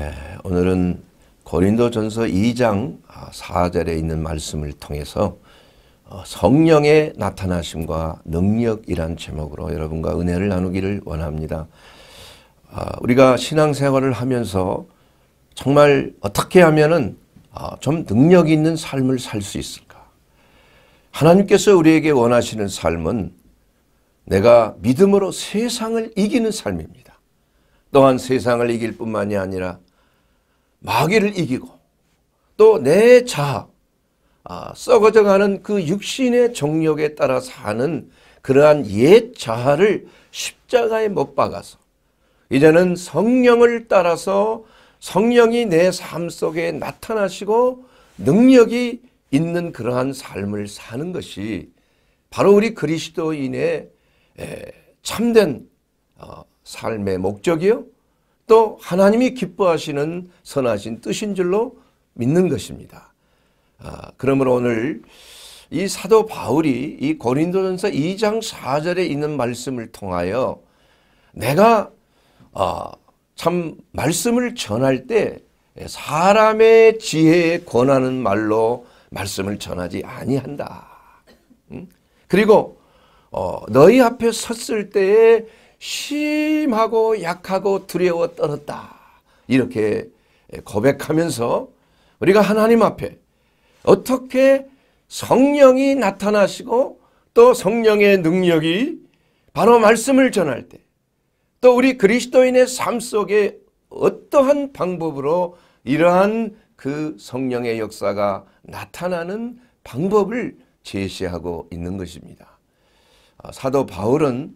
예, 오늘은 고린도전서 2장 4절에 아, 있는 말씀을 통해서 어, 성령의 나타나심과 능력이란 제목으로 여러분과 은혜를 나누기를 원합니다. 아, 우리가 신앙생활을 하면서 정말 어떻게 하면좀 아, 능력 있는 삶을 살 수 있을까? 하나님께서 우리에게 원하시는 삶은 내가 믿음으로 세상을 이기는 삶입니다. 또한 세상을 이길 뿐만이 아니라 마귀를 이기고 또 내 자아 아, 썩어져가는 그 육신의 정력에 따라 사는 그러한 옛 자아를 십자가에 못 박아서 이제는 성령을 따라서 성령이 내 삶 속에 나타나시고 능력이 있는 그러한 삶을 사는 것이 바로 우리 그리스도인의 참된 어, 삶의 목적이요 또 하나님이 기뻐하시는 선하신 뜻인 줄로 믿는 것입니다. 아, 그러므로 오늘 이 사도 바울이 이 고린도전서 2장 4절에 있는 말씀을 통하여 내가 아, 참 말씀을 전할 때 사람의 지혜에 권하는 말로 말씀을 전하지 아니한다. 응? 음? 그리고 어, 너희 앞에 섰을 때에 심하고 약하고 두려워 떨었다. 이렇게 고백하면서 우리가 하나님 앞에 어떻게 성령이 나타나시고 또 성령의 능력이 바로 말씀을 전할 때 또 우리 그리스도인의 삶 속에 어떠한 방법으로 이러한 그 성령의 역사가 나타나는 방법을 제시하고 있는 것입니다. 아, 사도 바울은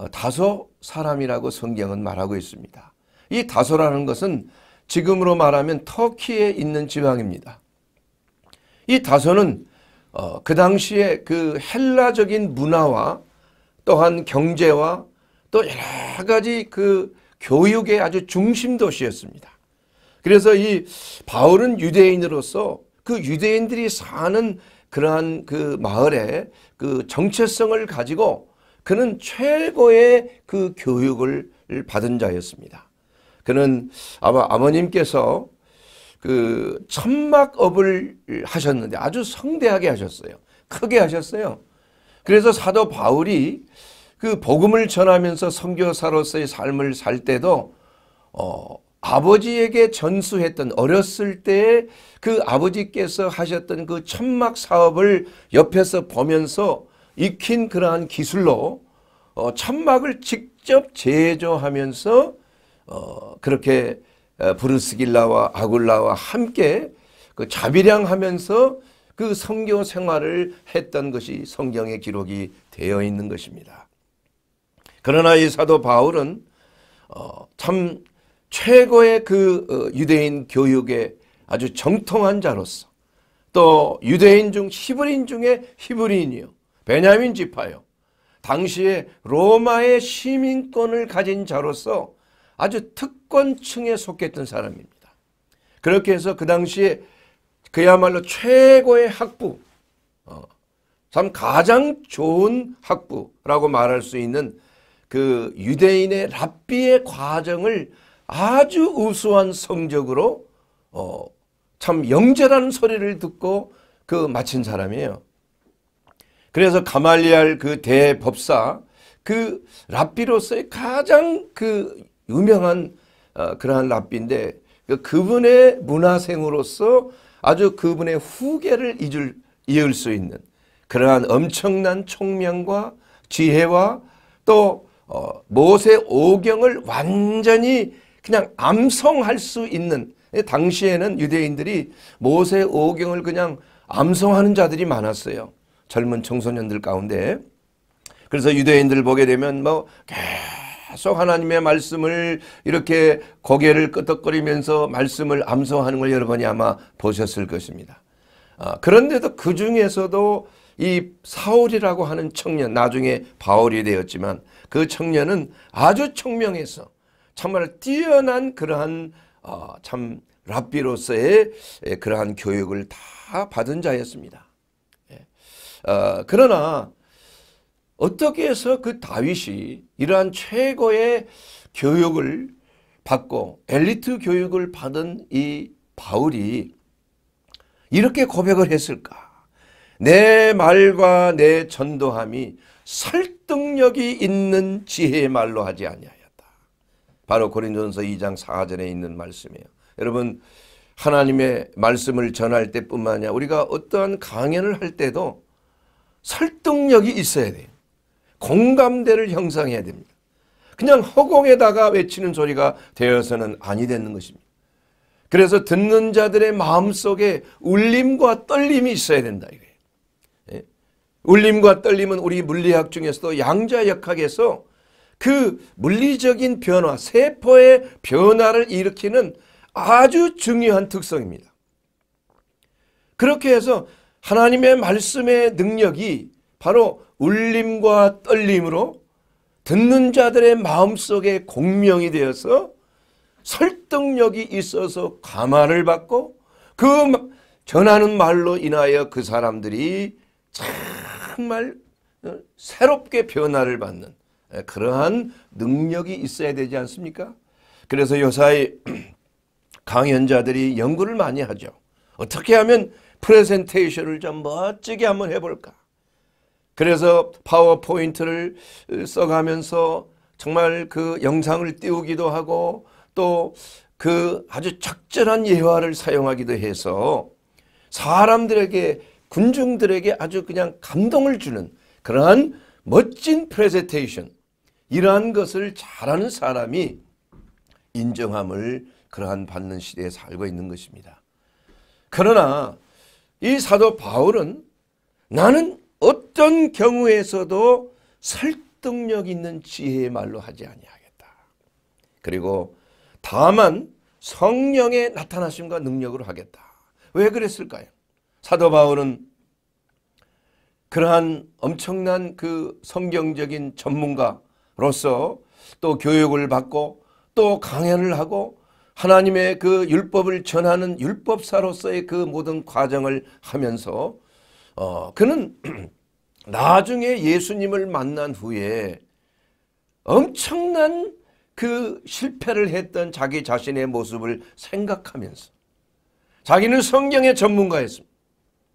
어, 다소 사람이라고 성경은 말하고 있습니다. 이 다소라는 것은 지금으로 말하면 터키에 있는 지방입니다. 이 다소는 어, 그 당시에 그 헬라적인 문화와 또한 경제와 또 여러 가지 그 교육의 아주 중심 도시였습니다. 그래서 이 바울은 유대인으로서 그 유대인들이 사는 그러한 그 마을의 그 정체성을 가지고 그는 최고의 그 교육을 받은 자였습니다. 그는 아마 아버님께서 그 천막업을 하셨는데 아주 성대하게 하셨어요. 크게 하셨어요. 그래서 사도 바울이 그 복음을 전하면서 선교사로서의 삶을 살 때도 어, 아버지에게 전수했던 어렸을 때 그 아버지께서 하셨던 그 천막 사업을 옆에서 보면서 익힌 그러한 기술로 어, 천막을 직접 제조하면서 어, 그렇게 어, 브루스길라와 아굴라와 함께 그 자비량하면서 그 성교 생활을 했던 것이 성경의 기록이 되어 있는 것입니다. 그러나 이 사도 바울은 어, 참 최고의 그 어, 유대인 교육의 아주 정통한 자로서 또 유대인 중 히브리인 중에 히브리인이요. 베냐민 지파요. 당시에 로마의 시민권을 가진 자로서 아주 특권층에 속했던 사람입니다. 그렇게 해서 그 당시에 그야말로 최고의 학부, 어, 참 가장 좋은 학부라고 말할 수 있는 그 유대인의 랍비의 과정을 아주 우수한 성적으로 어, 참 영재라는 소리를 듣고 그 마친 사람이에요. 그래서 가말리알 그 대법사 그 랍비로서의 가장 그 유명한 어, 그러한 랍비인데 그 그분의 문화생으로서 아주 그분의 후계를 잊을, 이을 수 있는 그러한 엄청난 총명과 지혜와 또 어, 모세 오경을 완전히 그냥 암송할 수 있는 예, 당시에는 유대인들이 모세 오경을 그냥 암송하는 자들이 많았어요. 젊은 청소년들 가운데 그래서 유대인들 보게 되면 뭐 계속 하나님의 말씀을 이렇게 고개를 끄덕거리면서 말씀을 암송하는 걸 여러분이 아마 보셨을 것입니다. 아, 그런데도 그 중에서도 이 사울이라고 하는 청년 나중에 바울이 되었지만 그 청년은 아주 청명해서 정말 뛰어난 그러한 어, 참 랍비로서의 그러한 교육을 다 받은 자였습니다. 어, 그러나 어떻게 해서 그 다윗이 이러한 최고의 교육을 받고 엘리트 교육을 받은 이 바울이 이렇게 고백을 했을까? 내 말과 내 전도함이 설득력이 있는 지혜의 말로 하지 아니하였다. 바로 고린전서 2장 4절에 있는 말씀이에요. 여러분 하나님의 말씀을 전할 때뿐만 아니라 우리가 어떠한 강연을 할 때도 설득력이 있어야 돼요. 공감대를 형성해야 됩니다. 그냥 허공에다가 외치는 소리가 되어서는 아니 되는 것입니다. 그래서 듣는 자들의 마음속에 울림과 떨림이 있어야 된다 이거예요. 예? 울림과 떨림은 우리 물리학 중에서도 양자역학에서 그 물리적인 변화, 세포의 변화를 일으키는 아주 중요한 특성입니다. 그렇게 해서 하나님의 말씀의 능력이 바로 울림과 떨림으로 듣는 자들의 마음속에 공명이 되어서 설득력이 있어서 감화를 받고 그 전하는 말로 인하여 그 사람들이 정말 어, 새롭게 변화를 받는 그러한 능력이 있어야 되지 않습니까? 그래서 요사이 강연자들이 연구를 많이 하죠. 어떻게 하면 프레젠테이션을 좀 멋지게 한번 해볼까. 그래서 파워포인트를 어, 써가면서 정말 그 영상을 띄우기도 하고 또 그 아주 적절한 예화를 사용하기도 해서 사람들에게 군중들에게 아주 그냥 감동을 주는 그러한 멋진 프레젠테이션 이러한 것을 잘하는 사람이 인정함을 그러한 받는 시대에 살고 있는 것입니다. 그러나 이 사도 바울은 나는 어떤 경우에서도 설득력 있는 지혜의 말로 하지 아니하겠다. 그리고 다만 성령의 나타나심과 능력으로 하겠다. 왜 그랬을까요? 사도 바울은 그러한 엄청난 그 성경적인 전문가로서 또 교육을 받고 또 강연을 하고 하나님의 그 율법을 전하는 율법사로서의 그 모든 과정을 하면서 어, 그는 나중에 예수님을 만난 후에 엄청난 그 실패를 했던 자기 자신의 모습을 생각하면서 자기는 성경의 전문가였습니다.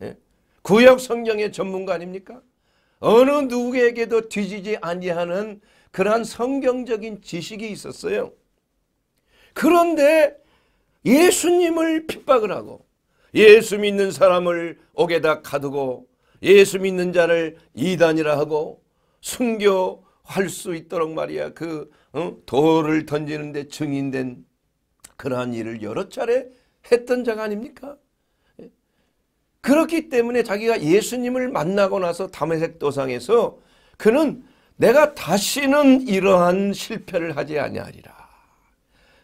예? 구역 성경의 전문가 아닙니까? 어느 누구에게도 뒤지지 아니하는 그러한 성경적인 지식이 있었어요. 그런데 예수님을 핍박을 하고 예수 믿는 사람을 옥에다 가두고 예수 믿는 자를 이단이라 하고 순교할 수 있도록 말이야 그 어? 돌을 던지는데 증인된 그러한 일을 여러 차례 했던 자가 아닙니까? 예. 그렇기 때문에 자기가 예수님을 만나고 나서 담에색 도상에서 그는 내가 다시는 이러한 실패를 하지 아니하리라.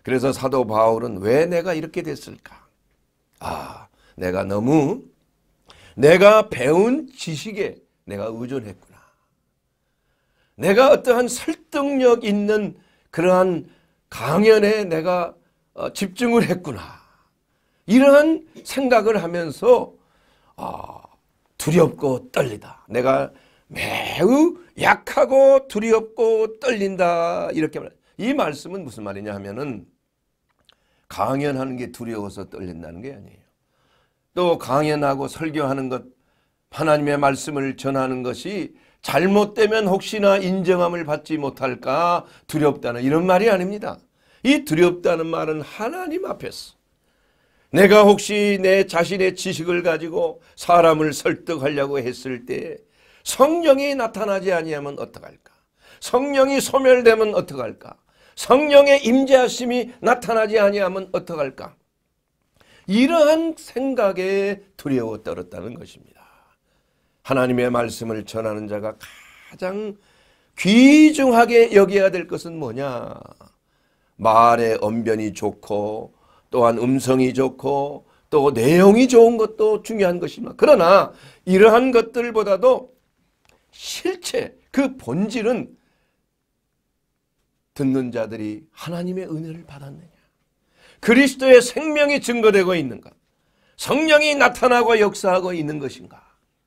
그래서 사도 바울은 왜 내가 이렇게 됐을까? 아, 내가 너무 내가 배운 지식에 내가 의존했구나. 내가 어떠한 설득력 있는 그러한 강연에 내가 어, 집중을 했구나. 이러한 생각을 하면서 아, 두렵고 떨리다. 내가 매우 약하고 두렵고 떨린다. 이렇게 말이 말씀은 무슨 말이냐 하면은 강연하는 게 두려워서 떨린다는 게 아니에요. 또 강연하고 설교하는 것, 하나님의 말씀을 전하는 것이 잘못되면 혹시나 인정함을 받지 못할까 두렵다는 이런 말이 아닙니다. 이 두렵다는 말은 하나님 앞에서 내가 혹시 내 자신의 지식을 가지고 사람을 설득하려고 했을 때 성령이 나타나지 아니하면 어떡할까? 성령이 소멸되면 어떡할까? 성령의 임재하심이 나타나지 아니하면 어떡할까? 이러한 생각에 두려워 떨었다는 것입니다. 하나님의 말씀을 전하는 자가 가장 귀중하게 여겨야 될 것은 뭐냐? 말의 언변이 좋고 또한 음성이 좋고 또 내용이 좋은 것도 중요한 것입니다. 그러나 이러한 것들보다도 실체 그 본질은 듣는 자들이 하나님의 은혜를 받았느냐? 그리스도의 생명이 증거되고 있는가? 성령이 나타나고 역사하고 있는 것인가?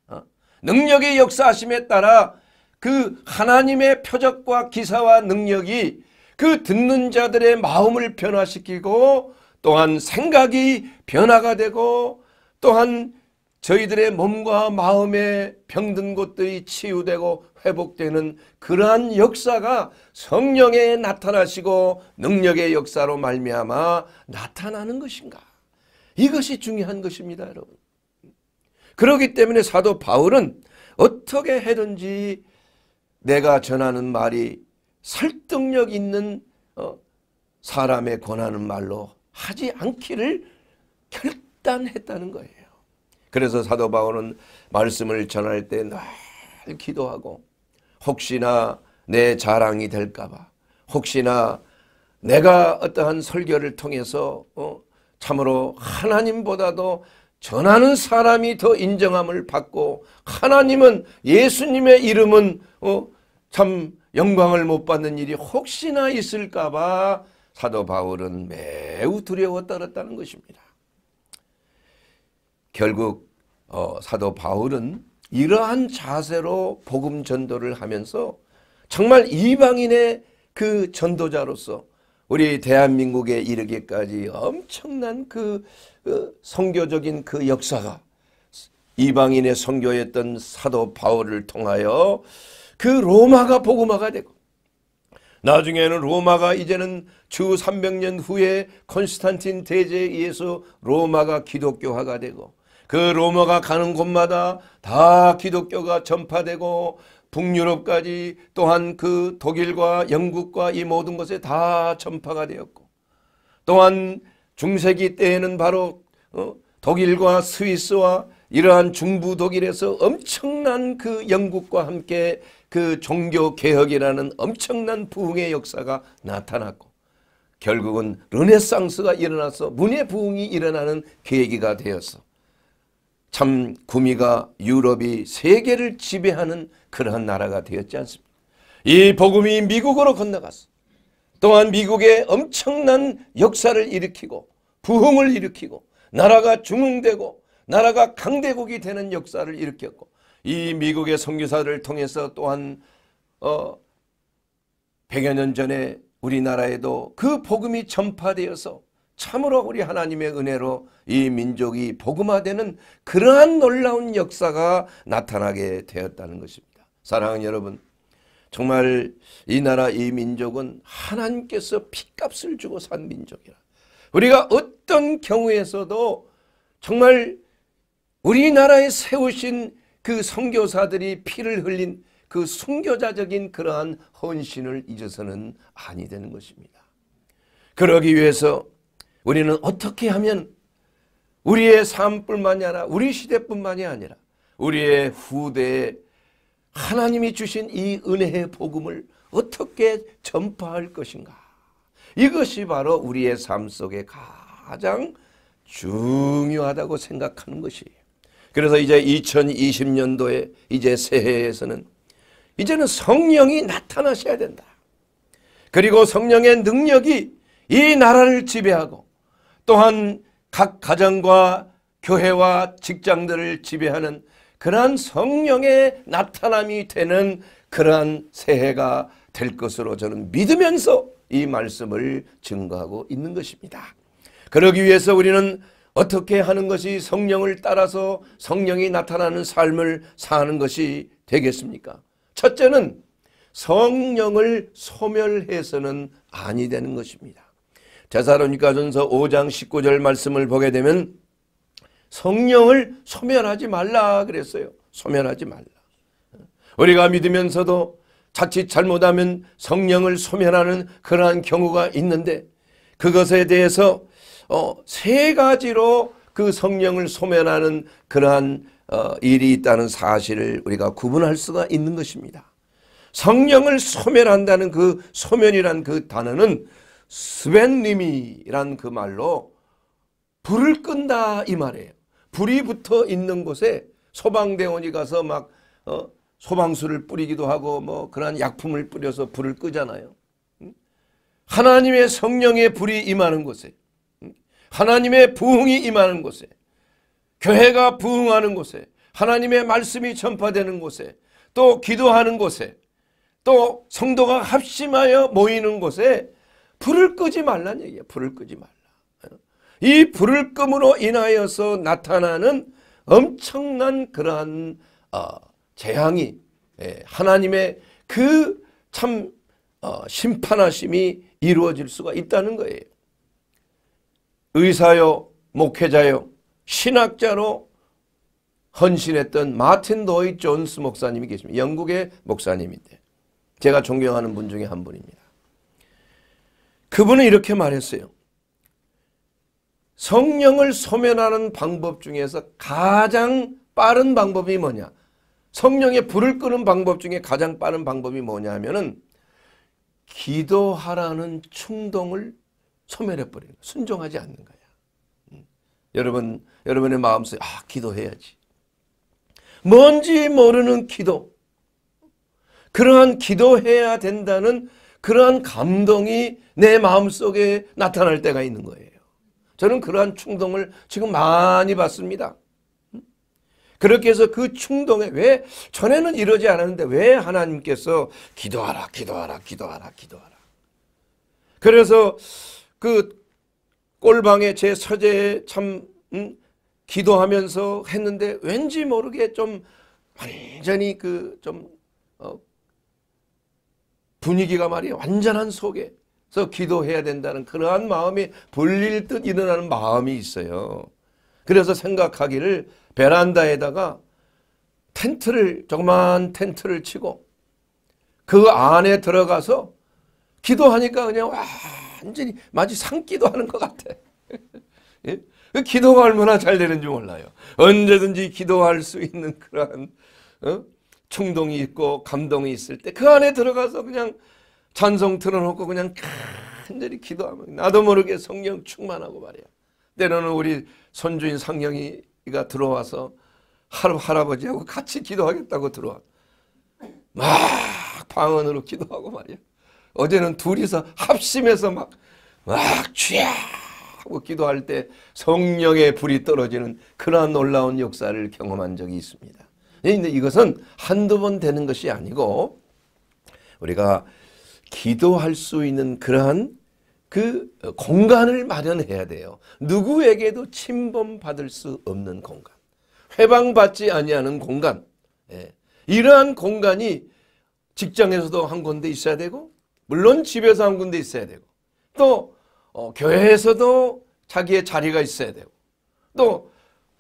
어? 능력의 역사하심에 따라 그 하나님의 표적과 기사와 능력이 그 듣는 자들의 마음을 변화시키고 또한 생각이 변화가 되고 또한 저희들의 몸과 마음의 병든 곳들이 치유되고 회복되는 그러한 역사가 성령에 나타나시고 능력의 역사로 말미암아 나타나는 것인가? 이것이 중요한 것입니다, 여러분. 그렇기 때문에 사도 바울은 어떻게 해든지 내가 전하는 말이 설득력 있는 어, 사람의 권하는 말로 하지 않기를 결단했다는 거예요. 그래서 사도 바울은 말씀을 전할 때 늘 기도하고 혹시나 내 자랑이 될까봐 혹시나 내가 어떠한 설교를 통해서 어, 참으로 하나님보다도 전하는 사람이 더 인정함을 받고 하나님은 예수님의 이름은 어, 참 영광을 못 받는 일이 혹시나 있을까봐 사도 바울은 매우 두려워 떨었다는 것입니다. 결국 어, 사도 바울은 이러한 자세로 복음 전도를 하면서 정말 이방인의 그 전도자로서 우리 대한민국에 이르기까지 엄청난 그, 그 성교적인 그 역사가 이방인의 성교였던 사도 바울을 통하여 그 로마가 복음화가 되고 나중에는 로마가 이제는 주 300년 후에 콘스탄틴 대제에 의해서 로마가 기독교화가 되고 그 로마가 가는 곳마다 다 기독교가 전파되고 북유럽까지 또한 그 독일과 영국과 이 모든 곳에다 전파가 되었고 또한 중세기 때에는 바로 어, 독일과 스위스와 이러한 중부 독일에서 엄청난 그 영국과 함께 그 종교 개혁이라는 엄청난 부흥의 역사가 나타났고 결국은 르네상스가 일어나서 문예 부흥이 일어나는 계기가 되었어. 참 구미가 유럽이 세계를 지배하는 그러한 나라가 되었지 않습니까? 이 복음이 미국으로 건너갔어. 또한 미국에 엄청난 역사를 일으키고 부흥을 일으키고 나라가 중흥되고 나라가 강대국이 되는 역사를 일으켰고 이 미국의 선교사를 통해서 또한 어 100여 년 전에 우리나라에도 그 복음이 전파되어서 참으로 우리 하나님의 은혜로 이 민족이 복음화되는 그러한 놀라운 역사가 나타나게 되었다는 것입니다. 사랑하는 여러분 정말 이 나라 이 민족은 하나님께서 핏값을 주고 산 민족이라 우리가 어떤 경우에서도 정말 우리나라에 세우신 그 선교사들이 피를 흘린 그 순교자적인 그러한 헌신을 잊어서는 아니 되는 것입니다. 그러기 위해서 우리는 어떻게 하면 우리의 삶뿐만이 아니라 우리 시대뿐만이 아니라 우리의 후대에 하나님이 주신 이 은혜의 복음을 어떻게 전파할 것인가 이것이 바로 우리의 삶 속에 가장 중요하다고 생각하는 것이에요. 그래서 이제 2020년도에 이제 새해에서는 이제는 성령이 나타나셔야 된다. 그리고 성령의 능력이 이 나라를 지배하고 또한 각 가정과 교회와 직장들을 지배하는 그러한 성령의 나타남이 되는 그러한 새해가 될 것으로 저는 믿으면서 이 말씀을 증거하고 있는 것입니다. 그러기 위해서 우리는 어떻게 하는 것이 성령을 따라서 성령이 나타나는 삶을 사는 것이 되겠습니까? 첫째는 성령을 소멸해서는 아니 되는 것입니다. 제사로니까전서 5장 19절 말씀을 보게 되면 성령을 소멸하지 말라 그랬어요. 소멸하지 말라. 우리가 믿으면서도 자칫 잘못하면 성령을 소멸하는 그러한 경우가 있는데 그것에 대해서 어, 세 가지로 그 성령을 소멸하는 그러한 어, 일이 있다는 사실을 우리가 구분할 수가 있는 것입니다. 성령을 소멸한다는 그 소멸이란 그 단어는 스벤님이란 그 말로 불을 끈다 이 말이에요. 불이 붙어 있는 곳에 소방대원이 가서 막 어, 소방수를 뿌리기도 하고 뭐 그런 약품을 뿌려서 불을 끄잖아요. 하나님의 성령의 불이 임하는 곳에 하나님의 부흥이 임하는 곳에 교회가 부흥하는 곳에 하나님의 말씀이 전파되는 곳에 또 기도하는 곳에 또 성도가 합심하여 모이는 곳에 불을 끄지 말란 얘기야. 불을 끄지 말라. 어? 이 불을 끔으로 인하여서 나타나는 엄청난 그러한 어, 재앙이 예, 하나님의 그참 어, 심판하심이 이루어질 수가 있다는 거예요. 의사요, 목회자요, 신학자로 헌신했던 마틴 도이 존스 목사님이 계십니다. 영국의 목사님인데 제가 존경하는 분 중에 한 분입니다. 그분은 이렇게 말했어요. 성령을 소멸하는 방법 중에서 가장 빠른 방법이 뭐냐? 성령의 불을 끄는 방법 중에 가장 빠른 방법이 뭐냐 하면은 기도하라는 충동을 소멸해 버리는 순종하지 않는 거야. 음. 여러분 여러분의 마음속에 아 기도해야지. 뭔지 모르는 기도. 그러한 기도해야 된다는 그러한 감동이 내 마음속에 나타날 때가 있는 거예요. 저는 그러한 충동을 지금 많이 받습니다. 음? 그렇게 해서 그 충동에 왜 전에는 이러지 않았는데 왜 하나님께서 기도하라 기도하라 기도하라 기도하라 그래서 그 꼴방에 제 서재에 참 음, 기도하면서 했는데 왠지 모르게 좀 완전히 그 좀 어, 분위기가 말이에요. 완전한 속에서 기도해야 된다는 그러한 마음이 불릴 듯 일어나는 마음이 있어요. 그래서 생각하기를 베란다에다가 텐트를 조그만 텐트를 치고 그 안에 들어가서 기도하니까 그냥 완전히 마치 산기도 하는 것 같아. 예? 그 기도가 얼마나 잘 되는지 몰라요. 언제든지 기도할 수 있는 그러한 어? 충동이 있고 감동이 있을 때 그 안에 들어가서 그냥 찬송 틀어놓고 그냥 간절히 기도하면 나도 모르게 성령 충만하고 말이야. 때로는 우리 손주인 상령이가 들어와서 하루 할아버지하고 같이 기도하겠다고 들어와. 막 방언으로 기도하고 말이야. 어제는 둘이서 합심해서 막, 막 취야! 하고 기도할 때 성령의 불이 떨어지는 그러한 놀라운 역사를 경험한 적이 있습니다. 예, 근데 이것은 한두 번 되는 것이 아니고 우리가 기도할 수 있는 그러한 그 공간을 마련해야 돼요. 누구에게도 침범받을 수 없는 공간. 해방받지 아니하는 공간. 예. 이러한 공간이 직장에서도 한 군데 있어야 되고 물론 집에서 한 군데 있어야 되고 또 어, 교회에서도 자기의 자리가 있어야 되고 또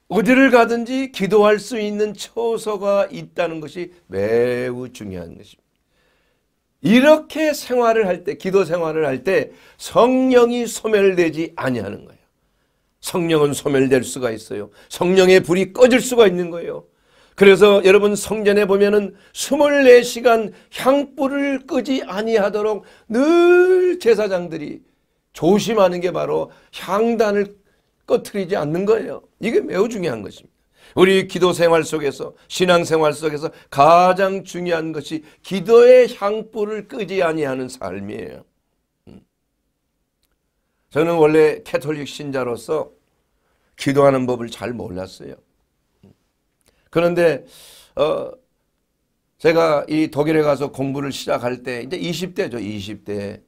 어디를 가든지 기도할 수 있는 처소가 있다는 것이 매우 중요한 것입니다. 이렇게 생활을 할 때, 기도 생활을 할 때 성령이 소멸되지 아니하는 거예요. 성령은 소멸될 수가 있어요. 성령의 불이 꺼질 수가 있는 거예요. 그래서 여러분 성전에 보면은 24시간 향불을 끄지 아니하도록 늘 제사장들이 조심하는 게 바로 향단을 꺼트리지 않는 거예요. 이게 매우 중요한 것입니다. 우리 기도 생활 속에서 신앙 생활 속에서 가장 중요한 것이 기도의 향불을 끄지 아니하는 삶이에요. 음. 저는 원래 캐톨릭 신자로서 기도하는 법을 잘 몰랐어요. 음. 그런데 어 제가 이 독일에 가서 공부를 시작할 때 이제 20대죠. 20대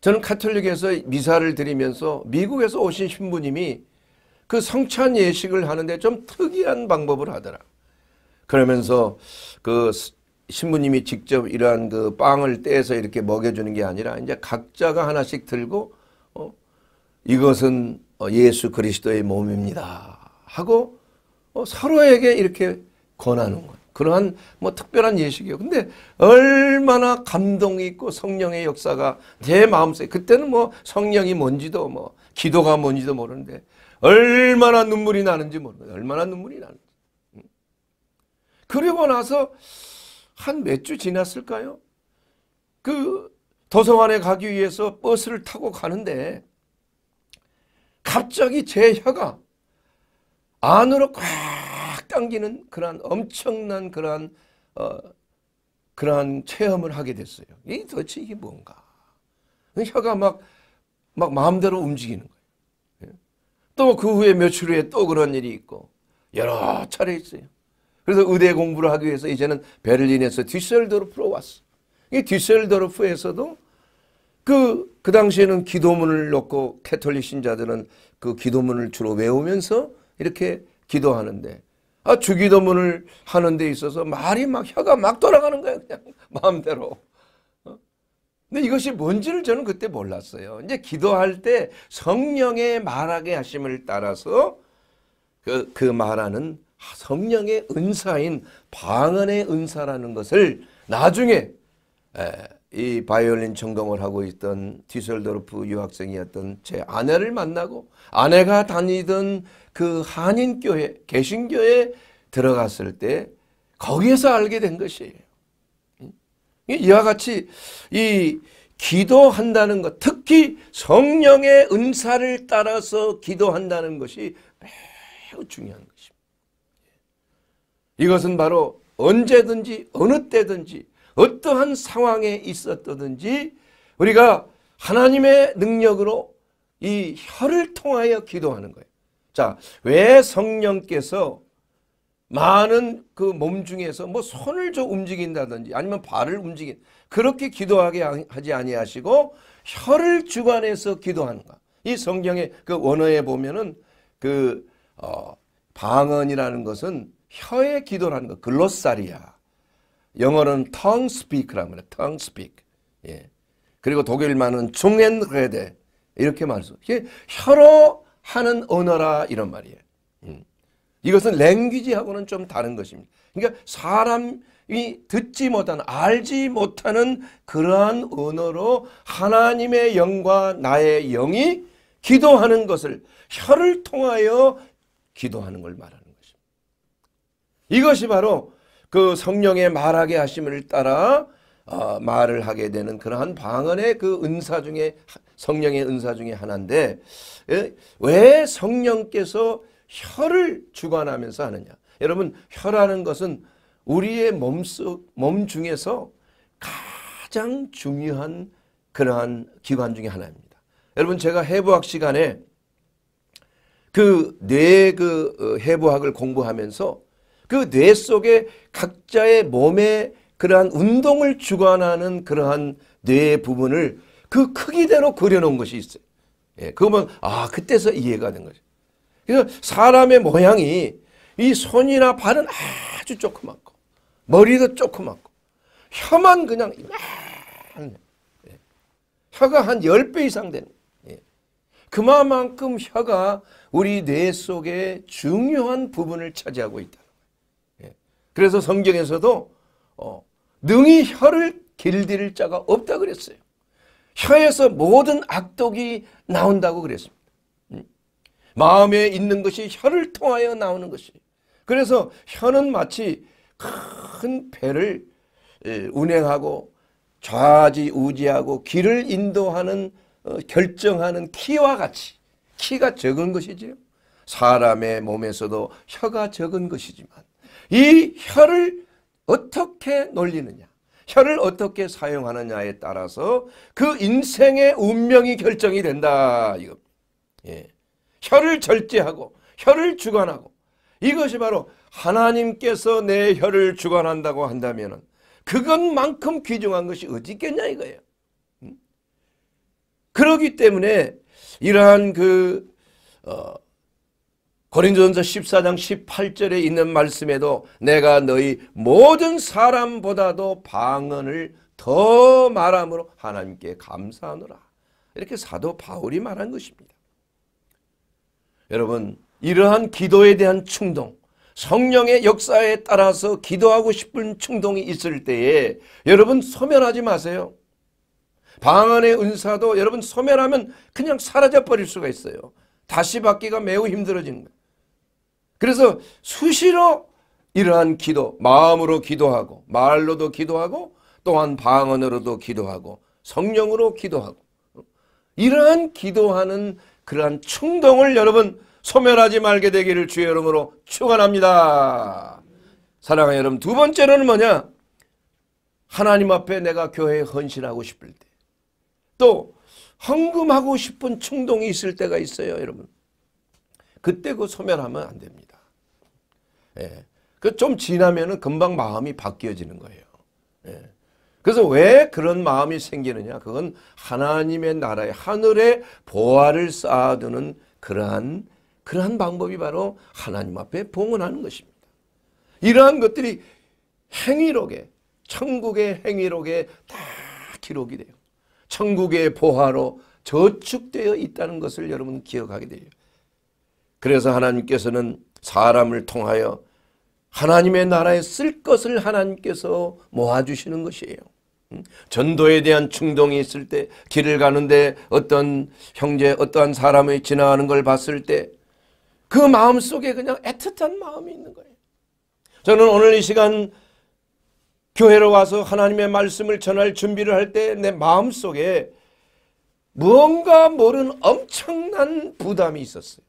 저는 카톨릭에서 미사를 드리면서 미국에서 오신 신부님이 그 성찬 예식을 하는데 좀 특이한 방법을 하더라. 그러면서 그 신부님이 직접 이러한 그 빵을 떼서 이렇게 먹여주는 게 아니라 이제 각자가 하나씩 들고 어, 이것은 어, 예수 그리스도의 몸입니다 하고 어, 서로에게 이렇게 권하는 거예요. 그러한 뭐 특별한 예식이에요. 근데 얼마나 감동이 있고 성령의 역사가 제 마음속에 그때는 뭐 성령이 뭔지도 뭐 기도가 뭔지도 모르는데 얼마나 눈물이 나는지 모르는 얼마나 눈물이 나는지. 음. 그리고 나서 한 몇 주 지났을까요? 그 도서관에 가기 위해서 버스를 타고 가는데 갑자기 제 혀가 안으로 꽉 앞당기는 그러한 엄청난 그러한 어, 그러한 체험을 하게 됐어요. 이 도대체 이게 뭔가? 혀가 막, 막 마음대로 움직이는 거예요. 예. 또그 후에 며칠 후에 또 그런 일이 있고 여러 차례 있어요. 그래서 의대 공부를 하기 위해서 이제는 베를린에서 뒤셀도르프로 왔어. 이 뒤셀도르프에서도 그, 그 당시에는 기도문을 놓고 캐톨릭 신자들은 그 기도문을 주로 외우면서 이렇게 기도하는데 아, 주기도문을 하는 데 있어서 말이 막 혀가 막 돌아가는 거예요 그냥 마음대로. 어? 근데 이것이 뭔지를 저는 그때 몰랐어요. 이제 기도할 때 성령의 말하게 하심을 따라서 그, 그 말하는 성령의 은사인 방언의 은사라는 것을 나중에 에, 이 바이올린 전공을 하고 있던 디셀도르프 유학생이었던 제 아내를 만나고 아내가 다니던 그 한인교회, 개신교에 들어갔을 때 거기에서 알게 된 것이에요. 이와 같이 이 기도한다는 것, 특히 성령의 은사를 따라서 기도한다는 것이 매우 중요한 것입니다. 이것은 바로 언제든지 어느 때든지 어떠한 상황에 있었든지 우리가 하나님의 능력으로 이 혀를 통하여 기도하는 거예요. 자, 왜 성령께서 많은 그 몸 중에서 뭐 손을 좀 움직인다든지 아니면 발을 움직인 그렇게 기도하게 하지 아니하시고 혀를 주관해서 기도하는가. 이 성경의 그 원어에 보면은 그 어, 방언이라는 것은 혀의 기도라는 거 글로사리아. 영어는 tongue speak라고 그래. tongue speak. 예. 그리고 독일말은 중엔레데 이렇게 말해서 혀로 하는 언어라 이런 말이에요. 음. 이것은 랭귀지하고는 좀 다른 것입니다. 그러니까 사람이 듣지 못하는 알지 못하는 그러한 언어로 하나님의 영과 나의 영이 기도하는 것을 혀를 통하여 기도하는 걸 말하는 것입니다. 이것이 바로 그 성령의 말하게 하심을 따라 어, 말을 하게 되는 그러한 방언의 그 은사 중에 성령의 은사 중에 하나인데 예? 왜 성령께서 혀를 주관하면서 하느냐. 여러분 혀라는 것은 우리의 몸속 몸 중에서 가장 중요한 그러한 기관 중의 하나입니다. 여러분 제가 해부학 시간에 그 뇌그 그, 어, 해부학을 공부하면서 그 뇌 속에 각자의 몸에 그러한 운동을 주관하는 그러한 뇌 부분을 그 크기대로 그려놓은 것이 있어요. 예, 그러면 아 그때서 이해가 된 거죠. 그래서 사람의 모양이 이 손이나 발은 아주 조그맣고 머리도 조그맣고 혀만 그냥 이만 예. 혀가 한1배 이상 되는 예. 그만큼 혀가 우리 뇌 속에 중요한 부분을 차지하고 있다. 예. 그래서 성경에서도 어, 능히 혀를 길들일 자가 없다 그랬어요. 혀에서 모든 악독이 나온다고 그랬습니다. 음. 마음에 있는 것이 혀를 통하여 나오는 것이. 그래서 혀는 마치 큰 배를 운행하고 좌지우지하고 길을 인도하는 어, 결정하는 키와 같이 키가 적은 것이지요. 사람의 몸에서도 혀가 적은 것이지만 이 혀를 어떻게 놀리느냐 혀를 어떻게 사용하느냐에 따라서 그 인생의 운명이 결정이 된다. 이거. 예. 혀를 절제하고 혀를 주관하고 이것이 바로 하나님께서 내 혀를 주관한다고 한다면 그것만큼 귀중한 것이 어디 있겠냐 이거예요. 음? 그러기 때문에 이러한 그 어, 고린도전서 14장 18절에 있는 말씀에도 내가 너희 모든 사람보다도 방언을 더 말함으로 하나님께 감사하노라. 이렇게 사도 바울이 말한 것입니다. 여러분 이러한 기도에 대한 충동 성령의 역사에 따라서 기도하고 싶은 충동이 있을 때에 여러분 소멸하지 마세요. 방언의 은사도 여러분 소멸하면 그냥 사라져 버릴 수가 있어요. 다시 받기가 매우 힘들어지 거예요. 그래서 수시로 이러한 기도, 마음으로 기도하고 말로도 기도하고 또한 방언으로도 기도하고 성령으로 기도하고 이러한 기도하는 그러한 충동을 여러분 소멸하지 말게 되기를 주의 이름으로 축원합니다. 사랑하는 여러분 두 번째로는 뭐냐? 하나님 앞에 내가 교회에 헌신하고 싶을 때또 헌금하고 싶은 충동이 있을 때가 있어요 여러분. 그때 그 소멸하면 안 됩니다. 예. 그 좀 지나면은 금방 마음이 바뀌어지는 거예요. 예. 그래서 왜 그런 마음이 생기느냐? 그건 하나님의 나라의 하늘의 보화를 쌓아두는 그러한 그러한 방법이 바로 하나님 앞에 봉헌하는 것입니다. 이러한 것들이 행위록에 천국의 행위록에 다 기록이 돼요. 천국의 보화로 저축되어 있다는 것을 여러분 기억하게 돼요. 그래서 하나님께서는 사람을 통하여 하나님의 나라에 쓸 것을 하나님께서 모아주시는 것이에요. 음? 전도에 대한 충동이 있을 때 길을 가는데 어떤 형제 어떠한 사람이 지나가는 걸 봤을 때 그 마음속에 그냥 애틋한 마음이 있는 거예요. 저는 오늘 이 시간 교회로 와서 하나님의 말씀을 전할 준비를 할 때 내 마음속에 무언가 모른 엄청난 부담이 있었어요.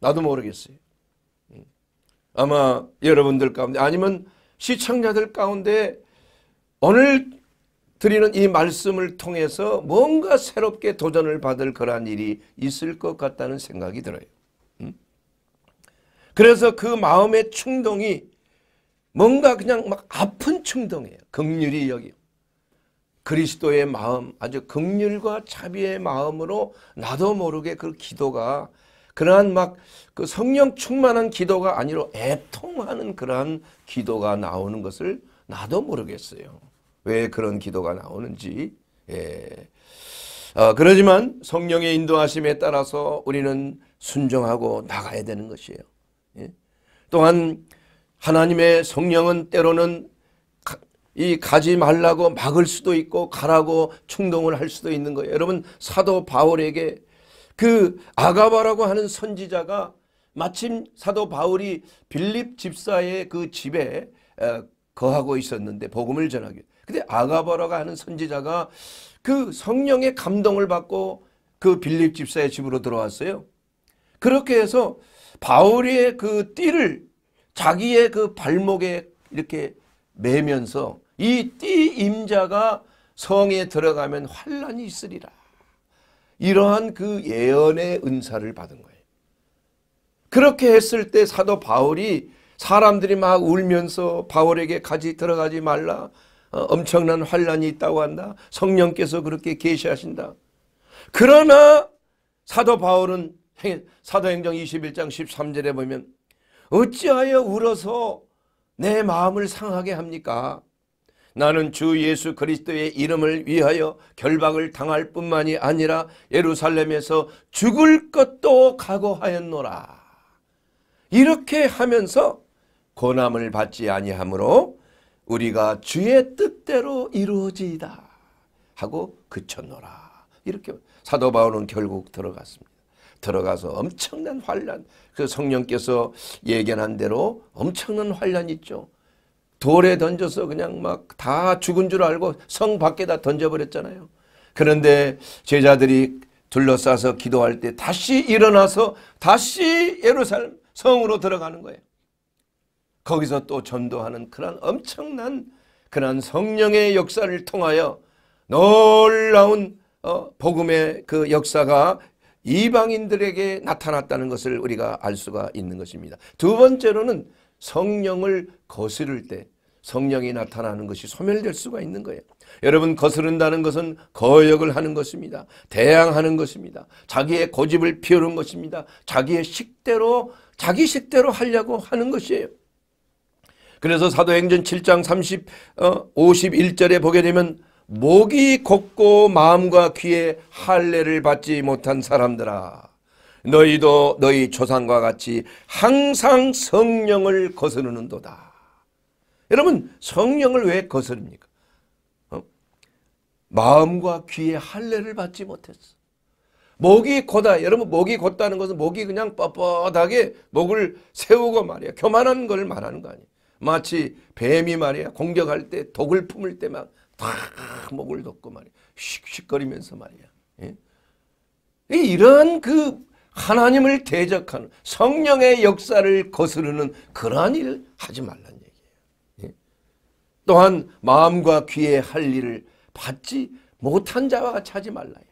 나도 모르겠어요. 아마 여러분들 가운데 아니면 시청자들 가운데 오늘 드리는 이 말씀을 통해서 뭔가 새롭게 도전을 받을 거란 일이 있을 것 같다는 생각이 들어요. 음? 그래서 그 마음의 충동이 뭔가 그냥 막 아픈 충동이에요. 극률이 여기. 그리스도의 마음, 아주 극률과 자비의 마음으로 나도 모르게 그 기도가 그러한 막 그 성령 충만한 기도가 아니라 애통하는 그러한 기도가 나오는 것을 나도 모르겠어요. 왜 그런 기도가 나오는지. 예. 어, 그러지만 성령의 인도하심에 따라서 우리는 순종하고 나가야 되는 것이에요. 예? 또한 하나님의 성령은 때로는 이 가지 말라고 막을 수도 있고 가라고 충동을 할 수도 있는 거예요. 여러분 사도 바울에게 그 아가바라고 하는 선지자가 마침 사도 바울이 빌립 집사의 그 집에 거하고 있었는데 복음을 전하기. 근데 아가바라고 하는 선지자가 그 성령의 감동을 받고 그 빌립 집사의 집으로 들어왔어요. 그렇게 해서 바울의 그 띠를 자기의 그 발목에 이렇게 매면서 이 띠 임자가 성에 들어가면 환란이 있으리라. 이러한 그 예언의 은사를 받은 거예요. 그렇게 했을 때 사도 바울이 사람들이 막 울면서 바울에게 가지 들어가지 말라. 어, 엄청난 환란이 있다고 한다. 성령께서 그렇게 계시하신다. 그러나 사도 바울은 사도행정 21장 13절에 보면 어찌하여 울어서 내 마음을 상하게 합니까? 나는 주 예수 그리스도의 이름을 위하여 결박을 당할 뿐만이 아니라 예루살렘에서 죽을 것도 각오하였노라. 이렇게 하면서 고난을 받지 아니하므로 우리가 주의 뜻대로 이루어지이다 하고 그쳤노라. 이렇게 사도 바울은 결국 들어갔습니다. 들어가서 엄청난 환란 그 성령께서 예견한 대로 엄청난 환란 있죠. 돌에 던져서 그냥 막 다 죽은 줄 알고 성 밖에다 던져버렸잖아요. 그런데 제자들이 둘러싸서 기도할 때 다시 일어나서 다시 예루살렘 성으로 들어가는 거예요. 거기서 또 전도하는 그런 엄청난 그런 성령의 역사를 통하여 놀라운 어, 복음의 그 역사가 이방인들에게 나타났다는 것을 우리가 알 수가 있는 것입니다. 두 번째로는 성령을 거스를 때 성령이 나타나는 것이 소멸될 수가 있는 거예요. 여러분 거스른다는 것은 거역을 하는 것입니다. 대항하는 것입니다. 자기의 고집을 피우는 것입니다. 자기의 식대로 자기 식대로 하려고 하는 것이에요. 그래서 사도행전 7장 30 어, 51절에 보게 되면 목이 곱고 마음과 귀에 할례를 받지 못한 사람들아 너희도 너희 조상과 같이 항상 성령을 거스르는도다. 여러분 성령을 왜거스릅니까 어? 마음과 귀에 할례를 받지 못했어. 목이 고다. 여러분 목이 곧다는 것은 목이 그냥 뻣뻣하게 목을 세우고 말이야. 교만한 걸 말하는 거 아니야. 마치 뱀이 말이야. 공격할 때 독을 품을 때 막 탁 목을 덮고 말이야. 씩씩거리면서 말이야. 예? 이런 그 하나님을 대적하는 성령의 역사를 거스르는 그러한 일 하지 말라니. 또한 마음과 귀에 할 일을 받지 못한 자와 차지 말라야.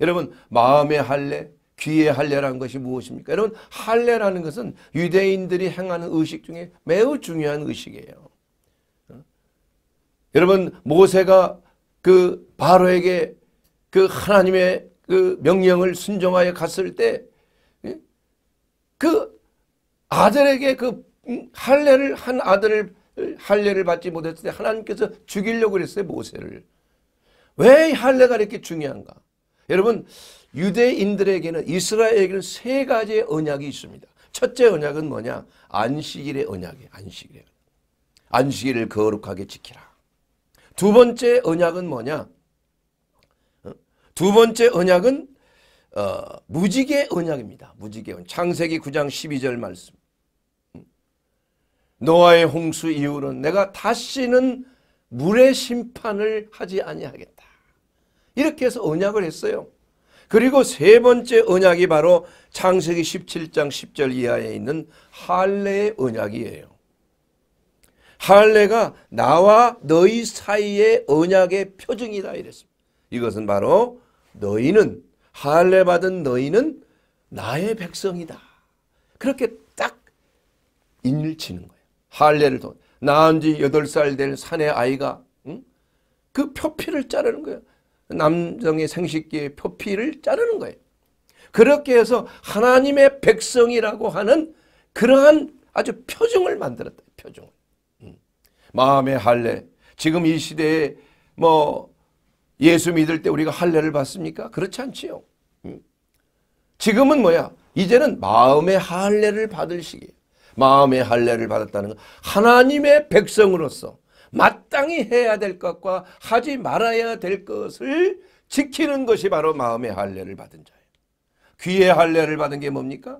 여러분 마음의 할례, 귀의 할례라는 것이 무엇입니까? 여러분 할례라는 것은 유대인들이 행하는 의식 중에 매우 중요한 의식이에요. 어? 여러분 모세가 그 바로에게 그 하나님의 그 명령을 순종하여 갔을 때그 예? 아들에게 그 음, 할례를 한 아들을 할례를 받지 못했을 때 하나님께서 죽이려고 그랬어요 모세를. 왜 할례가 이렇게 중요한가? 여러분 유대인들에게는 이스라엘에게는 세 가지의 언약이 있습니다. 첫째 언약은 뭐냐? 안식일의 언약이에요. 안식일의 언약. 안식일을 거룩하게 지키라. 두 번째 언약은 뭐냐? 어? 두 번째 언약은 어, 무지개 언약입니다. 무지개 언약. 창세기 9장 12절 말씀. 노아의 홍수 이후로는 내가 다시는 물의 심판을 하지 아니하겠다. 이렇게 해서 언약을 했어요. 그리고 세 번째 언약이 바로 창세기 17장 10절 이하에 있는 할례의 언약이에요. 할례가 나와 너희 사이의 언약의 표징이다 이랬습니다. 이것은 바로 너희는 할례 받은 너희는 나의 백성이다. 그렇게 딱 일치는 거예요. 할례를 돈 낳은 지 8살 된 사내 아이가 응? 그 표피를 자르는 거예요. 남성의 생식기의 표피를 자르는 거예요. 그렇게 해서 하나님의 백성이라고 하는 그러한 아주 표정을 만들었다. 표정을. 마음의 할례. 지금 이 시대에 뭐 예수 믿을 때 우리가 할례를 받습니까? 그렇지 않지요. 지금은 뭐야? 이제는 마음의 할례를 받을 시기예요. 마음의 할례를 받았다는 것. 하나님의 백성으로서 마땅히 해야 될 것과 하지 말아야 될 것을 지키는 것이 바로 마음의 할례를 받은 자예요. 귀의 할례를 받은 게 뭡니까?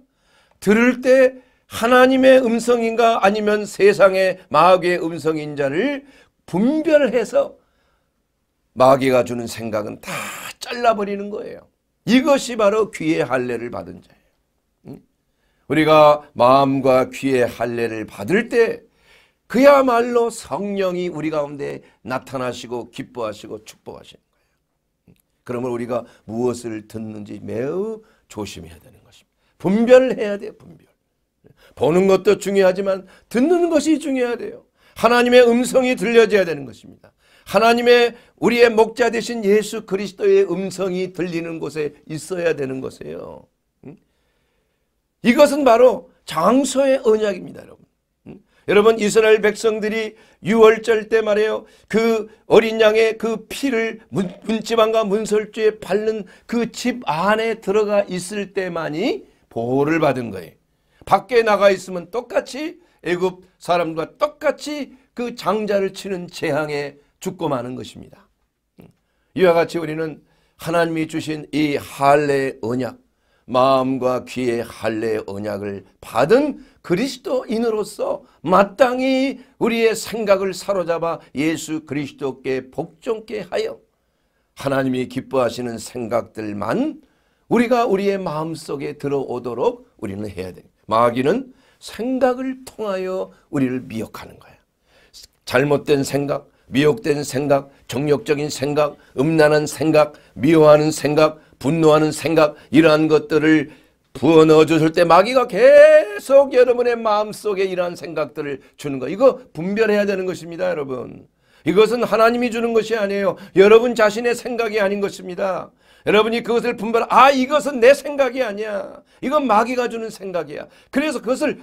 들을 때 하나님의 음성인가 아니면 세상의 마귀의 음성인 자를 분별해서 마귀가 주는 생각은 다 잘라버리는 거예요. 이것이 바로 귀의 할례를 받은 자예요. 우리가 마음과 귀의 할례를 받을 때 그야말로 성령이 우리 가운데 나타나시고 기뻐하시고 축복하시는 거예요. 그러면 우리가 무엇을 듣는지 매우 조심해야 되는 것입니다. 분별을 해야 돼요. 분별. 보는 것도 중요하지만 듣는 것이 중요해야 돼요. 하나님의 음성이 들려져야 되는 것입니다. 하나님의 우리의 목자 되신 예수 그리스도의 음성이 들리는 곳에 있어야 되는 것이에요. 이것은 바로 장소의 언약입니다. 여러분. 여러분 이스라엘 백성들이 6월절 때 말이에요. 그 어린 양의 그 피를 문, 지방과 문설주에 바른 그 집 안에 들어가 있을 때만이 보호를 받은 거예요. 밖에 나가 있으면 똑같이 애굽 사람과 똑같이 그 장자를 치는 재앙에 죽고 마는 것입니다. 이와 같이 우리는 하나님이 주신 이 할례 언약 마음과 귀의 할례 언약을 받은 그리스도인으로서 마땅히 우리의 생각을 사로잡아 예수 그리스도께 복종케 하여 하나님이 기뻐하시는 생각들만 우리가 우리의 마음속에 들어오도록 우리는 해야 돼. 마귀는 생각을 통하여 우리를 미혹하는 거야. 잘못된 생각, 미혹된 생각, 정욕적인 생각, 음란한 생각, 미워하는 생각, 분노하는 생각 이러한 것들을 부어 넣어 주실 때 마귀가 계속 여러분의 마음속에 이러한 생각들을 주는 거 이거 분별해야 되는 것입니다 여러분 이것은 하나님이 주는 것이 아니에요 여러분 자신의 생각이 아닌 것입니다 여러분이 그것을 분별 아 이것은 내 생각이 아니야 이건 마귀가 주는 생각이야 그래서 그것을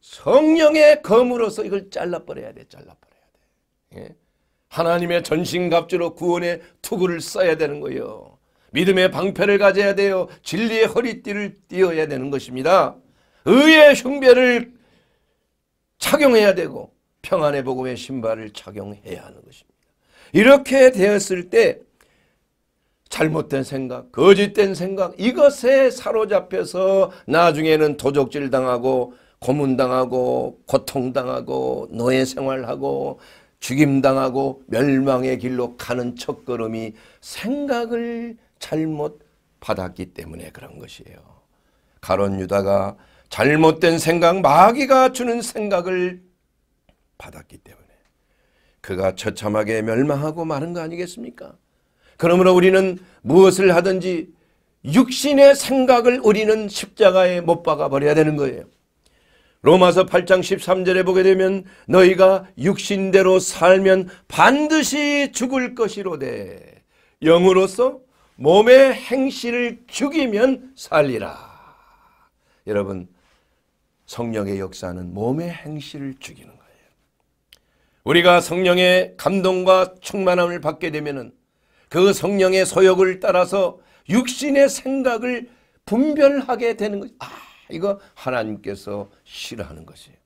성령의 검으로서 이걸 잘라버려야 돼 잘라버려야 돼 예? 하나님의 전신갑주로 구원의 투구를 써야 되는 거예요 믿음의 방패를 가져야 돼요. 진리의 허리띠를 띄어야 되는 것입니다. 의의 흉배를 착용해야 되고 평안의 복음의 신발을 착용해야 하는 것입니다. 이렇게 되었을 때 잘못된 생각, 거짓된 생각 이것에 사로잡혀서 나중에는 도적질 당하고 고문당하고 고통당하고 노예 생활하고 죽임당하고 멸망의 길로 가는 첫걸음이 생각을 잘못 받았기 때문에 그런 것이에요. 가론 유다가 잘못된 생각 마귀가 주는 생각을 받았기 때문에 그가 처참하게 멸망하고 마는 거 아니겠습니까? 그러므로 우리는 무엇을 하든지 육신의 생각을 우리는 십자가에 못 박아 버려야 되는 거예요. 로마서 8장 13절에 보게 되면 너희가 육신대로 살면 반드시 죽을 것이로되 영으로서 몸의 행실을 죽이면 살리라. 여러분 성령의 역사는 몸의 행실을 죽이는 거예요. 우리가 성령의 감동과 충만함을 받게 되면 그 성령의 소욕을 따라서 육신의 생각을 분별하게 되는 거죠. 아 이거 하나님께서 싫어하는 것이에요.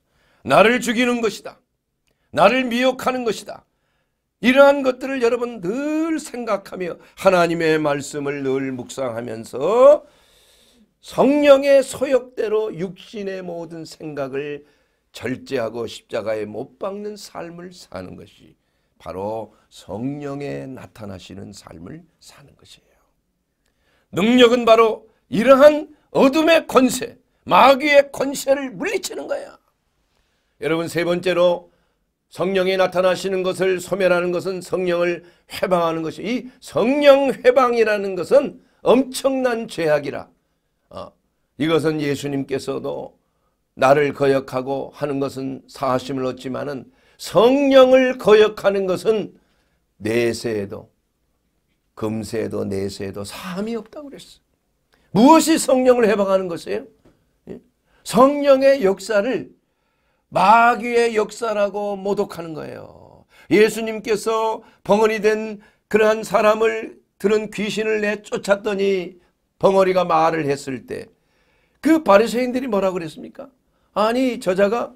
나를 죽이는 것이다. 나를 미혹하는 것이다. 이러한 것들을 여러분 늘 생각하며 하나님의 말씀을 늘 묵상하면서 성령의 소욕대로 육신의 모든 생각을 절제하고 십자가에 못 박는 삶을 사는 것이 바로 성령에 나타나시는 삶을 사는 것이에요. 능력은 바로 이러한 어둠의 권세, 마귀의 권세를 물리치는 거야. 여러분 세 번째로 성령이 나타나시는 것을 소멸하는 것은 성령을 해방하는 것이 이 성령 해방이라는 것은 엄청난 죄악이라 어, 이것은 예수님께서도 나를 거역하고 하는 것은 사하심을 얻지만은 성령을 거역하는 것은 내세에도 금세에도 내세에도 사함이 없다고 그랬어요. 무엇이 성령을 해방하는 것이에요? 예? 성령의 역사를 마귀의 역사라고 모독하는 거예요. 예수님께서 벙어리 된 그러한 사람을 들은 귀신을 내쫓았더니 벙어리가 말을 했을 때 그 바리새인들이 뭐라고 그랬습니까? 아니 저자가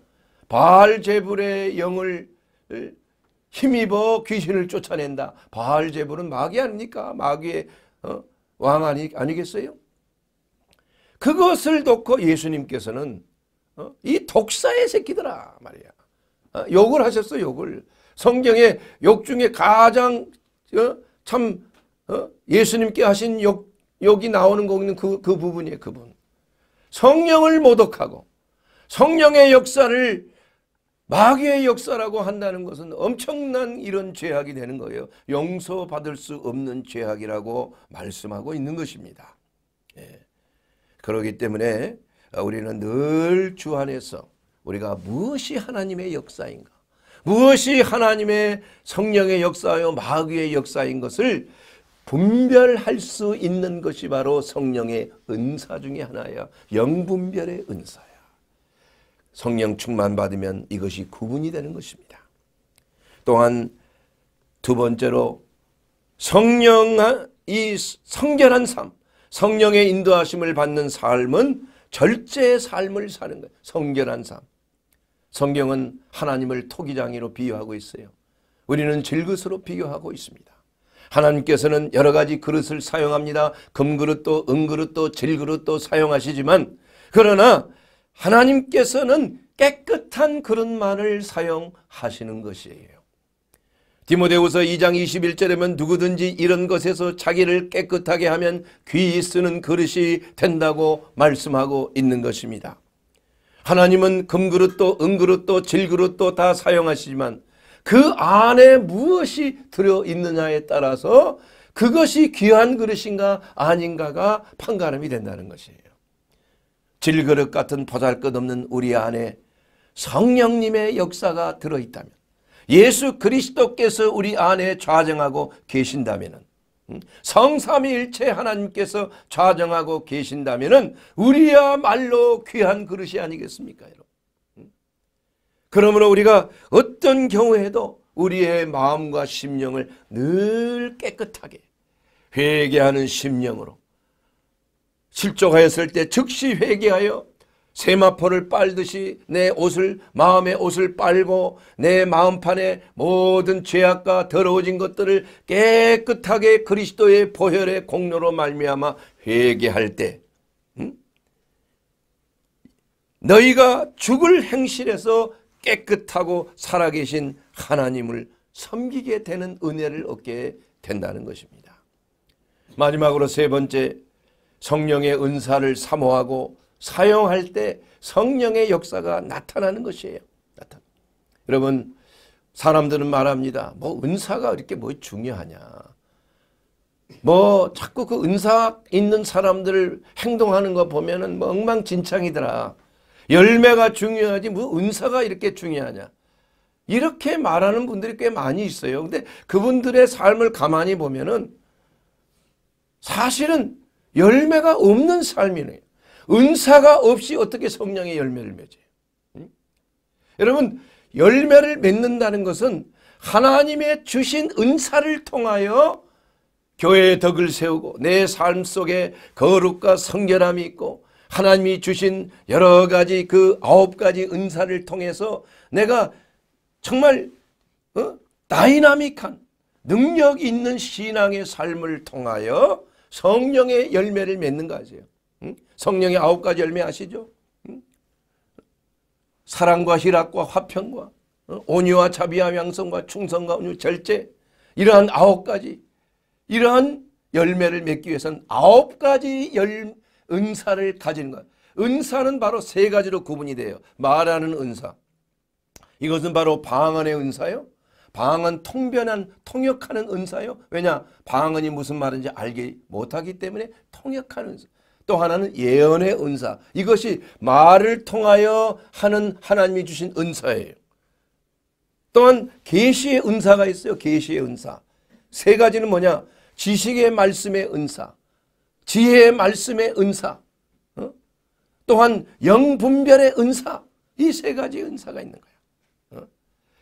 바알제불의 영을 힘입어 귀신을 쫓아낸다. 바알제불은 마귀 아닙니까? 마귀의 어? 왕 아니, 아니겠어요? 그것을 놓고 예수님께서는 어? 이 독사의 새끼들아 말이야. 어? 욕을 하셨어 욕을. 성경에 욕 중에 가장 어? 참 어? 예수님께 하신 욕, 욕이 나오는 거는 그, 그 부분이에요 그분. 성령을 모독하고 성령의 역사를 마귀의 역사라고 한다는 것은 엄청난 이런 죄악이 되는 거예요. 용서받을 수 없는 죄악이라고 말씀하고 있는 것입니다. 예. 그러기 때문에 어, 우리는 늘 주 안에서 우리가 무엇이 하나님의 역사인가 무엇이 하나님의 성령의 역사요 마귀의 역사인 것을 분별할 수 있는 것이 바로 성령의 은사 중의 하나야. 영분별의 은사야. 성령 충만 받으면 이것이 구분이 되는 것입니다. 또한 두 번째로 성령 이 성결한 삶, 성령의 인도하심을 받는 삶은 절제의 삶을 사는 거예요. 성결한 삶. 성경은 하나님을 토기장애로 비유하고 있어요. 우리는 질그릇으로 비교하고 있습니다. 하나님께서는 여러 가지 그릇을 사용합니다. 금그릇도 은그릇도 질그릇도 사용하시지만 그러나 하나님께서는 깨끗한 그릇만을 사용하시는 것이에요. 디모데우서 2장 21절에면 누구든지 이런 것에서 자기를 깨끗하게 하면 귀히 쓰는 그릇이 된다고 말씀하고 있는 것입니다. 하나님은 금그릇도 은그릇도 질그릇도 다 사용하시지만 그 안에 무엇이 들어있느냐에 따라서 그것이 귀한 그릇인가 아닌가가 판가름이 된다는 것이에요. 질그릇 같은 보잘것없는 우리 안에 성령님의 역사가 들어있다면 예수 그리스도께서 우리 안에 좌정하고 계신다면 음, 성삼위일체 하나님께서 좌정하고 계신다면 우리야말로 귀한 그릇이 아니겠습니까? 여러분? 음? 그러므로 우리가 어떤 경우에도 우리의 마음과 심령을 늘 깨끗하게 회개하는 심령으로 실족하였을 때 즉시 회개하여 세마포를 빨듯이 내 옷을 마음의 옷을 빨고 내 마음판에 모든 죄악과 더러워진 것들을 깨끗하게 그리스도의 보혈의 공로로 말미암아 회개할 때 음? 너희가 죽을 행실에서 깨끗하고 살아계신 하나님을 섬기게 되는 은혜를 얻게 된다는 것입니다. 마지막으로 세 번째 성령의 은사를 사모하고 사용할 때 성령의 역사가 나타나는 것이에요. 나타나. 여러분 사람들은 말합니다. 뭐 은사가 이렇게 뭐 중요하냐. 뭐 자꾸 그 은사 있는 사람들 행동하는 거 보면은 뭐 엉망진창이더라. 열매가 중요하지 뭐 은사가 이렇게 중요하냐. 이렇게 말하는 분들이 꽤 많이 있어요. 근데 그분들의 삶을 가만히 보면은 사실은 열매가 없는 삶이네요. 은사가 없이 어떻게 성령의 열매를 맺어요? 응? 여러분 열매를 맺는다는 것은 하나님의 주신 은사를 통하여 교회의 덕을 세우고 내 삶 속에 거룩과 성결함이 있고 하나님이 주신 여러 가지 그 아홉 가지 은사를 통해서 내가 정말 어? 다이나믹한 능력 있는 신앙의 삶을 통하여 성령의 열매를 맺는 거아 성령의 아홉 가지 열매 아시죠? 사랑과 희락과 화평과 어? 온유와 자비와 양성과 충성과 온유 절제 이러한 아홉 가지 이러한 열매를 맺기 위해서는 아홉 가지 열 은사를 가진 것. 은사는 바로 세 가지로 구분이 돼요. 말하는 은사. 이것은 바로 방언의 은사요. 방언 통변한 통역하는 은사요. 왜냐? 방언이 무슨 말인지 알기 못하기 때문에 통역하는 은사. 또 하나는 예언의 은사. 이것이 말을 통하여 하는 하나님이 주신 은사예요. 또한 계시의 은사가 있어요. 계시의 은사. 세 가지는 뭐냐? 지식의 말씀의 은사. 지혜의 말씀의 은사. 어? 또한 영분별의 은사. 이 세 가지 은사가 있는 거야. 어?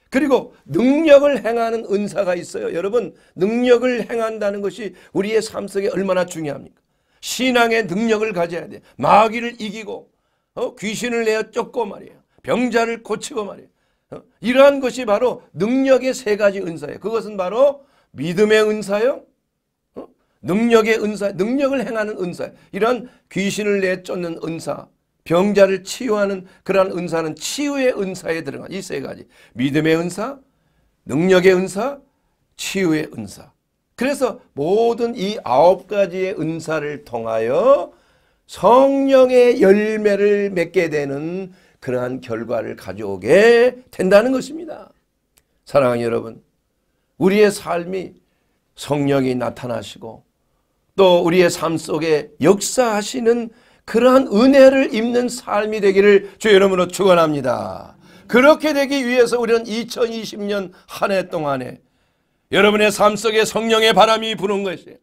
그리고 능력을 행하는 은사가 있어요. 여러분 능력을 행한다는 것이 우리의 삶 속에 얼마나 중요합니까? 신앙의 능력을 가져야 돼. 마귀를 이기고 어? 귀신을 내어 쫓고 말이에요. 병자를 고치고 말이에요. 어? 이러한 것이 바로 능력의 세 가지 은사예요. 그것은 바로 믿음의 은사요. 어? 능력의 은사, 능력을 행하는 은사. 이런 귀신을 내쫓는 은사, 병자를 치유하는 그러한 은사는 치유의 은사에 들어간 이세 가지. 믿음의 은사, 능력의 은사, 치유의 은사. 그래서 모든 이 아홉 가지의 은사를 통하여 성령의 열매를 맺게 되는 그러한 결과를 가져오게 된다는 것입니다. 사랑하는 여러분, 우리의 삶이 성령이 나타나시고 또 우리의 삶 속에 역사하시는 그러한 은혜를 입는 삶이 되기를 주 이름으로 축원합니다. 그렇게 되기 위해서 우리는 2020년 한 해 동안에 여러분의 삶 속에 성령의 바람이 부는 것이에요.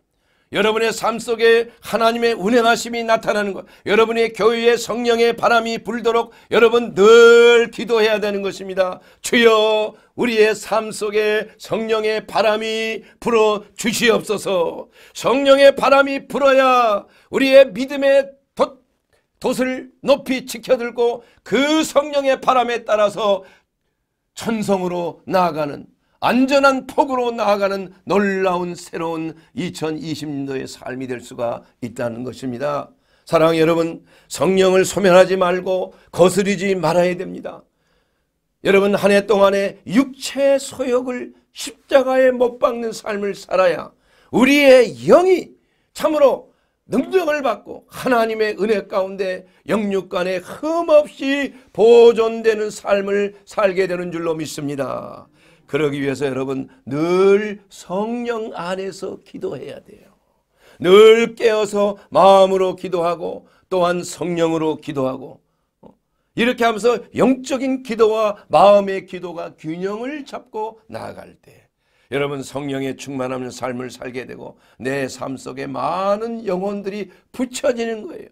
여러분의 삶 속에 하나님의 운행하심이 나타나는 것. 여러분의 교회에 성령의 바람이 불도록 여러분 늘 기도해야 되는 것입니다. 주여 우리의 삶 속에 성령의 바람이 불어 주시옵소서. 성령의 바람이 불어야 우리의 믿음의 돛, 돛을 높이 지켜들고 그 성령의 바람에 따라서 천성으로 나아가는 안전한 폭으로 나아가는 놀라운 새로운 2020년도의 삶이 될 수가 있다는 것입니다. 사랑 여러분 성령을 소멸하지 말고 거스리지 말아야 됩니다. 여러분 한 해 동안에 육체의 소욕을 십자가에 못 박는 삶을 살아야 우리의 영이 참으로 능력을 받고 하나님의 은혜 가운데 영육 간에 흠없이 보존되는 삶을 살게 되는 줄로 믿습니다. 그러기 위해서 여러분 늘 성령 안에서 기도해야 돼요. 늘 깨어서 마음으로 기도하고 또한 성령으로 기도하고 어, 이렇게 하면서 영적인 기도와 마음의 기도가 균형을 잡고 나아갈 때 여러분 성령에 충만하는 삶을 살게 되고 내 삶 속에 많은 영혼들이 붙여지는 거예요.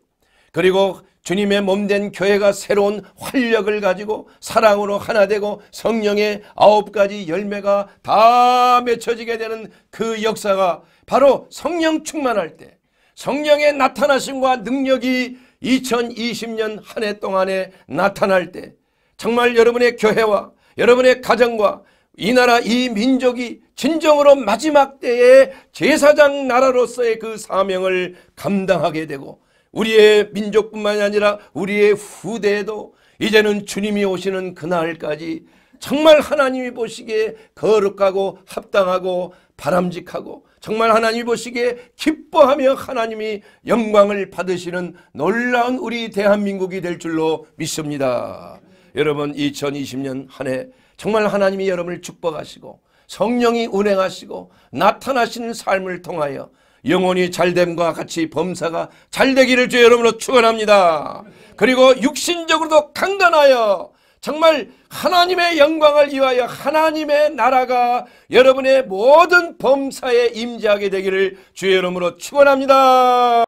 그리고 주님의 몸 된 교회가 새로운 활력을 가지고 사랑으로 하나 되고 성령의 아홉 가지 열매가 다 맺혀지게 되는 그 역사가 바로 성령 충만할 때 성령의 나타나심과 능력이 2020년 한 해 동안에 나타날 때 정말 여러분의 교회와 여러분의 가정과 이 나라 이 민족이 진정으로 마지막 때에 제사장 나라로서의 그 사명을 감당하게 되고 우리의 민족뿐만이 아니라 우리의 후대에도 이제는 주님이 오시는 그날까지 정말 하나님이 보시기에 거룩하고 합당하고 바람직하고 정말 하나님이 보시기에 기뻐하며 하나님이 영광을 받으시는 놀라운 우리 대한민국이 될 줄로 믿습니다. 여러분 2020년 한 해 정말 하나님이 여러분을 축복하시고 성령이 운행하시고 나타나신 삶을 통하여 영혼이 잘됨과 같이 범사가 잘되기를 주의 여러분으로 축원합니다. 그리고 육신적으로도 강건하여 정말 하나님의 영광을 위하여 하나님의 나라가 여러분의 모든 범사에 임재하게 되기를 주의 이름으로 축원합니다.